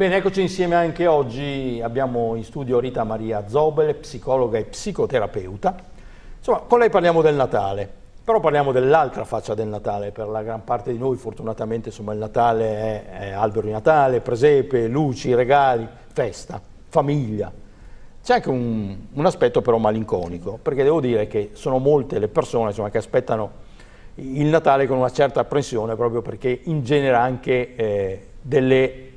Bene, eccoci insieme anche oggi. Abbiamo in studio Rita Maria Zobel, psicologa e psicoterapeuta. Insomma, con lei parliamo del Natale, però parliamo dell'altra faccia del Natale. Per la gran parte di noi, fortunatamente, insomma, il Natale è, è albero di Natale, presepe, luci, regali, festa, famiglia. C'è anche un, un, aspetto però malinconico, perché devo dire che sono molte le persone insomma, che aspettano il Natale con una certa apprensione proprio perché ingenera anche eh, delle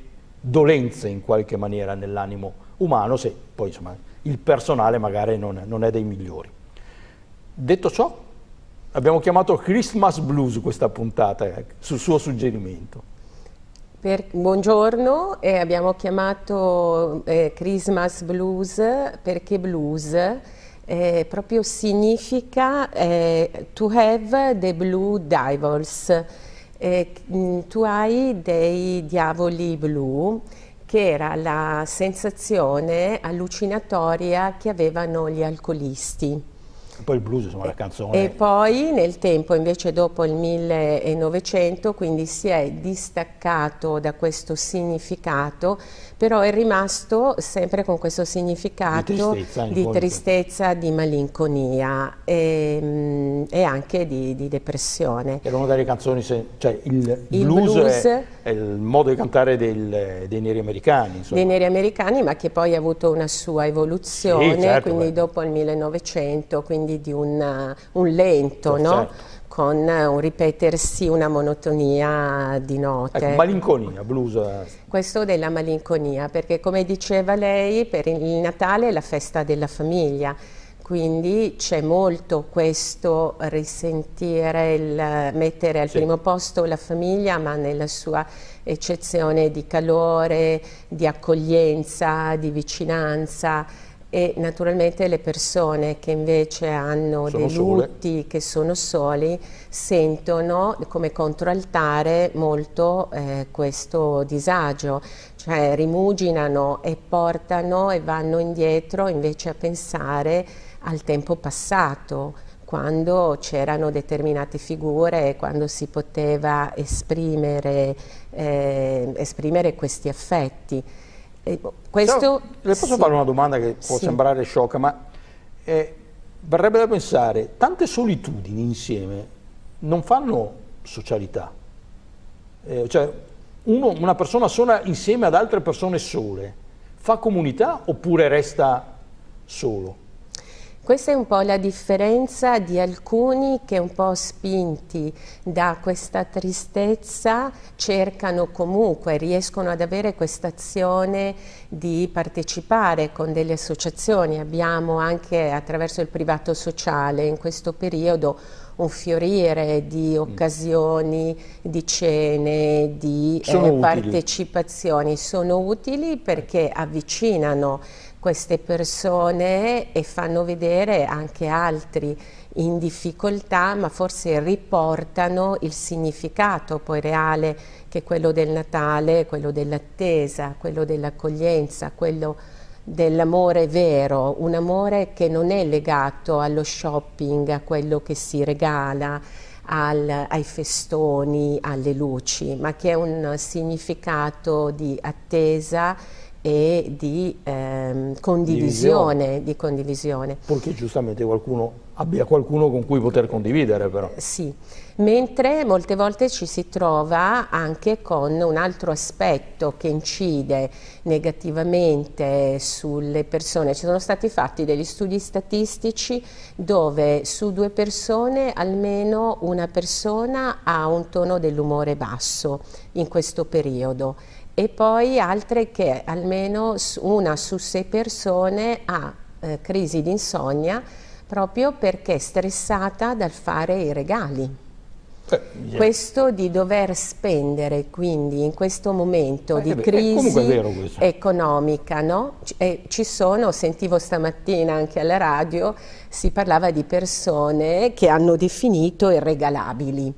dolenze in qualche maniera nell'animo umano, se poi insomma, il personale magari non, non, è dei migliori. Detto ciò, abbiamo chiamato Christmas Blues questa puntata, eh, sul suo suggerimento. Per, buongiorno, eh, abbiamo chiamato eh, Christmas Blues perché blues eh, proprio significa eh, to have the blue devils, eh, tu hai dei diavoli blu che era la sensazione allucinatoria che avevano gli alcolisti poi il blues, insomma, la canzone. E poi nel tempo, invece dopo il 1900, quindi si è distaccato da questo significato, però è rimasto sempre con questo significato di tristezza, di, tristezza, di malinconia e, ehm, e anche di, di, depressione. Era una delle canzoni, se, cioè il, il blues, blues è, è, il modo di cantare del, dei neri americani. Insomma. Dei neri americani, ma che poi ha avuto una sua evoluzione, sì, certo, quindi beh. dopo il 1900, quindi dettagli di una, eh, un lento, eh, certo. no? con eh, un ripetersi, una monotonia di note. Ecco, malinconia, blusa. Questo della malinconia, perché come diceva lei, per il Natale è la festa della famiglia, quindi c'è molto questo risentire, il mettere al sì. primo posto la famiglia, ma nella sua eccezione di calore, di accoglienza, di vicinanza e naturalmente le persone che invece hanno sono dei lutti, sole. che sono soli, sentono come controaltare molto eh, questo disagio, cioè rimuginano e portano e vanno indietro invece a pensare al tempo passato quando c'erano determinate figure, quando si poteva esprimere, eh, esprimere questi affetti. Boh, questo, Però, le posso sì. fare una domanda che può sì. sembrare sciocca, ma eh, verrebbe da pensare, tante solitudini insieme non fanno socialità. Eh, cioè, uno, una persona sola insieme ad altre persone sole, fa comunità oppure resta solo? Questa è un po' la differenza di alcuni che un po' spinti da questa tristezza cercano comunque, riescono ad avere questa azione di partecipare con delle associazioni. Abbiamo anche attraverso il privato sociale in questo periodo un fiorire di mm. occasioni, di cene, di sono eh, partecipazioni. Sono utili perché avvicinano queste persone e fanno vedere anche altri in difficoltà, ma forse riportano il significato poi reale che è quello del Natale, quello dell'attesa, quello dell'accoglienza, quello dell'amore vero, un amore che non è legato allo shopping, a quello che si regala, al, ai festoni, alle luci, ma che è un significato di attesa e di ehm, condivisione, di condivisione. Perché giustamente qualcuno abbia qualcuno con cui poter condividere però. Sì, mentre molte volte ci si trova anche con un altro aspetto che incide negativamente sulle persone. Ci sono stati fatti degli studi statistici dove su due persone almeno una persona ha un tono dell'umore basso in questo periodo e poi altre che almeno una su sei persone ha eh, crisi di insonnia proprio perché è stressata dal fare i regali. Eh, yeah. Questo di dover spendere quindi in questo momento eh, di eh, crisi economica, no? e eh, ci sono, sentivo stamattina anche alla radio, si parlava di persone che hanno definito irregalabili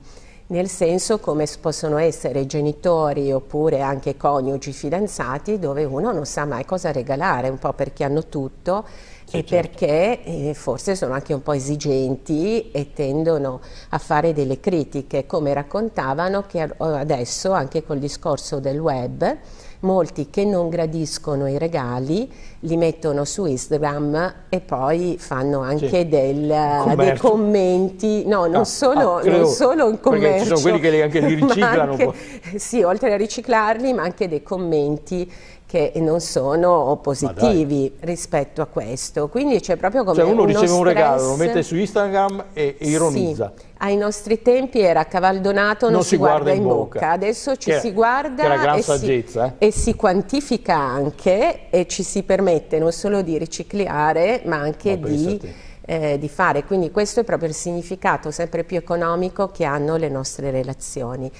nel senso come possono essere genitori oppure anche coniugi fidanzati dove uno non sa mai cosa regalare, un po' perché hanno tutto sì, e certo. perché eh, forse sono anche un po' esigenti e tendono a fare delle critiche, come raccontavano che adesso anche col discorso del web molti che non gradiscono i regali li mettono su Instagram e poi fanno anche sì. del, dei commenti, no, non, ah, solo, ah, non solo in commercio. Perché ci sono quelli che anche li riciclano. Anche, sì, oltre a riciclarli, ma anche dei commenti che non sono positivi rispetto a questo. Quindi c'è proprio cioè, come cioè uno, uno riceve stress. un regalo, lo mette su Instagram e, e ironizza. Sì ai nostri tempi era cavaldonato non, non si, si guarda, guarda in bocca, bocca. adesso ci che si guarda e, si, eh? e si quantifica anche e ci si permette non solo di riciclare ma anche ma di... Eh, di fare. Quindi questo è proprio il significato sempre più economico che hanno le nostre relazioni.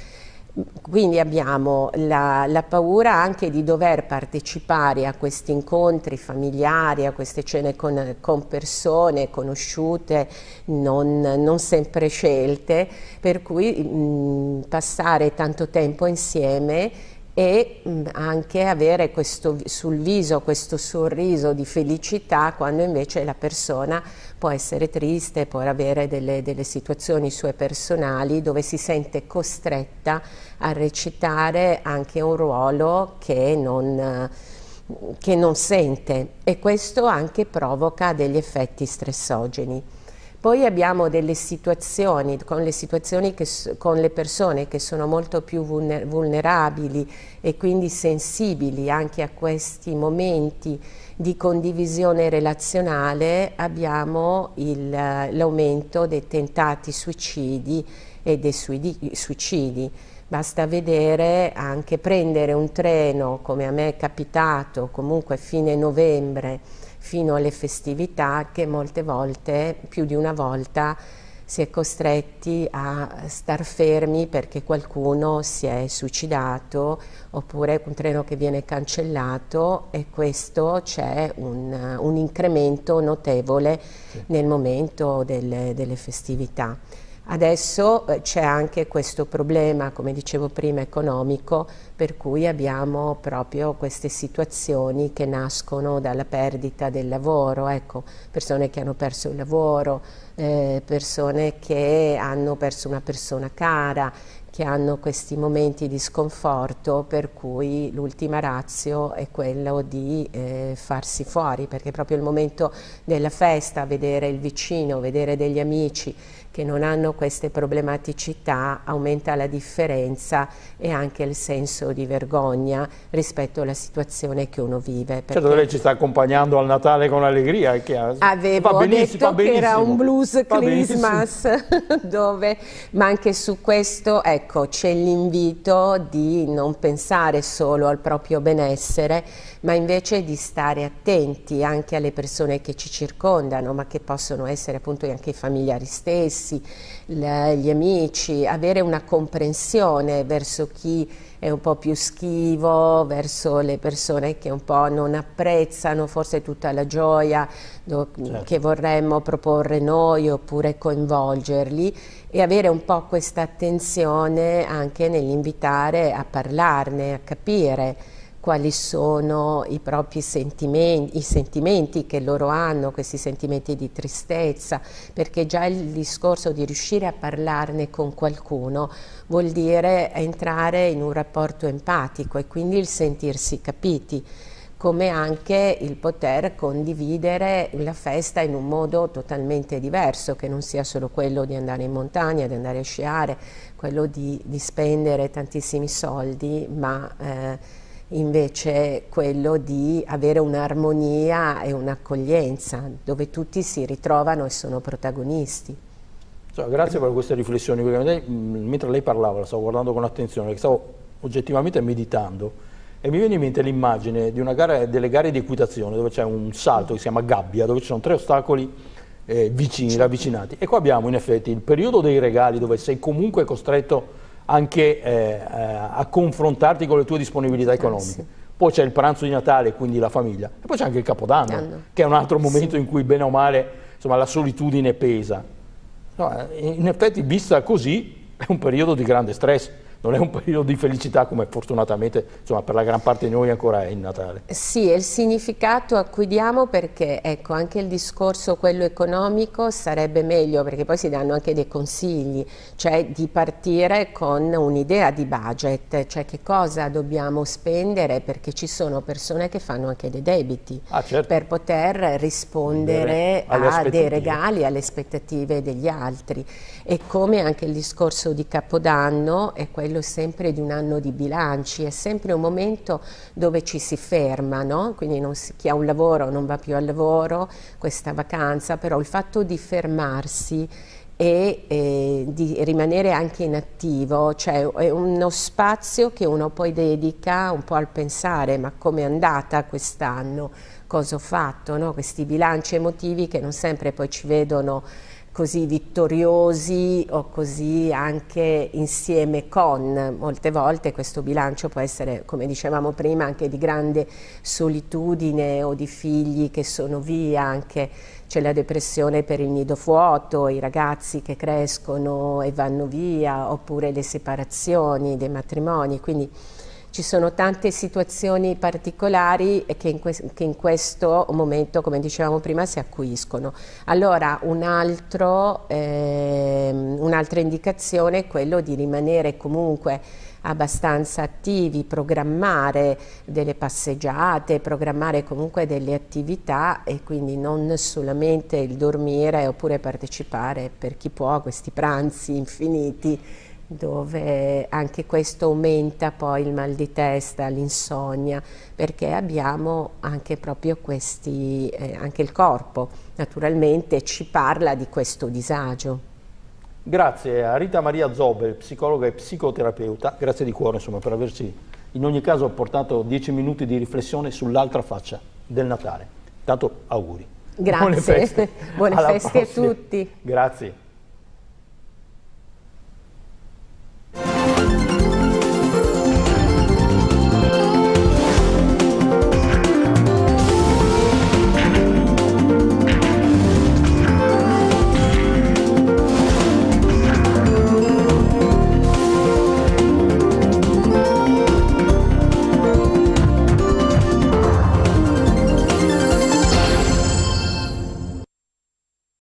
Quindi abbiamo la, la, paura anche di dover partecipare a questi incontri familiari, a queste cene con, con persone conosciute, non, non, sempre scelte, per cui mh, passare tanto tempo insieme e mm, anche avere questo, sul viso questo sorriso di felicità quando invece la persona può essere triste, può avere delle, delle situazioni sue personali dove si sente costretta a recitare anche un ruolo che non, che non sente e questo anche provoca degli effetti stressogeni. Poi abbiamo delle situazioni, con le, situazioni che, con le persone che sono molto più vulnerabili e quindi sensibili anche a questi momenti di condivisione relazionale, abbiamo l'aumento dei tentati suicidi e dei suicidi basta vedere anche prendere un treno come a me è capitato comunque fine novembre fino alle festività che molte volte, più di una volta, si è costretti a star fermi perché qualcuno si è suicidato oppure un treno che viene cancellato e questo c'è un, un, incremento notevole sì. nel momento delle, delle festività. Adesso eh, c'è anche questo problema, come dicevo prima, economico, per cui abbiamo proprio queste situazioni che nascono dalla perdita del lavoro, ecco, persone che hanno perso il lavoro, eh, persone che hanno perso una persona cara, che hanno questi momenti di sconforto per cui l'ultima razio è quello di eh, farsi fuori perché proprio il momento della festa, vedere il vicino, vedere degli amici che non hanno queste problematicità aumenta la differenza e anche il senso di vergogna rispetto alla situazione che uno vive. Certo, lei ci sta accompagnando al Natale con allegria, è chiaro. Avevo detto che era un blues Christmas, dove, ma anche su questo ecco, c'è l'invito di non pensare solo al proprio benessere, ma invece di stare attenti anche alle persone che ci circondano, ma che possono essere appunto anche i familiari stessi, amici, gli amici, avere una comprensione verso chi è un po' più schivo, verso le persone che un po' non apprezzano forse tutta la gioia do, certo. che vorremmo proporre noi oppure coinvolgerli e avere un po' questa attenzione anche nell'invitare a parlarne, a capire quali sono i propri sentimenti, i sentimenti che loro hanno, questi sentimenti di tristezza, perché già il discorso di riuscire a parlarne con qualcuno vuol dire entrare in un rapporto empatico e quindi il sentirsi capiti come anche il poter condividere la festa in un modo totalmente diverso, che non sia solo quello di andare in montagna, di andare a sciare, quello di, di spendere tantissimi soldi, ma eh, invece quello di avere un'armonia e un'accoglienza dove tutti si ritrovano e sono protagonisti. Cioè, grazie per queste riflessioni, mm, mentre lei parlava la stavo guardando con attenzione, stavo oggettivamente meditando e mi viene in mente l'immagine delle gare di equitazione dove c'è un salto che si chiama gabbia, dove ci sono tre ostacoli eh, vicini, ravvicinati. E qua abbiamo in effetti il periodo dei regali dove sei comunque costretto anche eh, eh, a confrontarti con le tue disponibilità ah, economiche. Ah, sì. Poi c'è il pranzo di Natale, quindi la famiglia, e poi c'è anche il Capodanno, Anno. Ah, che è un altro momento sì. in cui bene o male insomma, la solitudine pesa. No, eh, in effetti, vista così, è un periodo di grande stress non è un periodo di felicità come fortunatamente insomma, per la gran parte di noi ancora è il Natale. Sì, è il significato a cui diamo perché ecco, anche il discorso quello economico sarebbe meglio perché poi si danno anche dei consigli, cioè di partire con un'idea di budget, cioè che cosa dobbiamo spendere perché ci sono persone che fanno anche dei debiti ah, certo. per poter rispondere a dei regali, alle aspettative degli altri e come anche il discorso di Capodanno è quello quello sempre di un anno di bilanci, è sempre un momento dove ci si ferma, no? quindi si, chi ha un lavoro non va più al lavoro, questa vacanza, però il fatto di fermarsi e eh, di rimanere anche inattivo, cioè è uno spazio che uno poi dedica un po' al pensare ma come è andata quest'anno, cosa ho fatto, no? questi bilanci emotivi che non sempre poi ci vedono così vittoriosi o così anche insieme con. Molte volte questo bilancio può essere, come dicevamo prima, anche di grande solitudine o di figli che sono via, anche c'è la depressione per il nido vuoto, i ragazzi che crescono e vanno via, oppure le separazioni dei matrimoni. Quindi ci sono tante situazioni particolari che in, che in, questo momento, come dicevamo prima, si acquiscono. Allora, ehm, un'altra eh, un indicazione è quello di rimanere comunque abbastanza attivi, programmare delle passeggiate, programmare comunque delle attività e quindi non solamente il dormire oppure partecipare per chi può a questi pranzi infiniti dove anche questo aumenta poi il mal di testa, l'insonnia, perché abbiamo anche proprio questi, eh, anche il corpo naturalmente ci parla di questo disagio. Grazie a Rita Maria Zobel, psicologa e psicoterapeuta, grazie di cuore insomma, per averci in ogni caso portato dieci minuti di riflessione sull'altra faccia del Natale. Tanto auguri. Grazie, buone feste, buone feste a tutti. Grazie.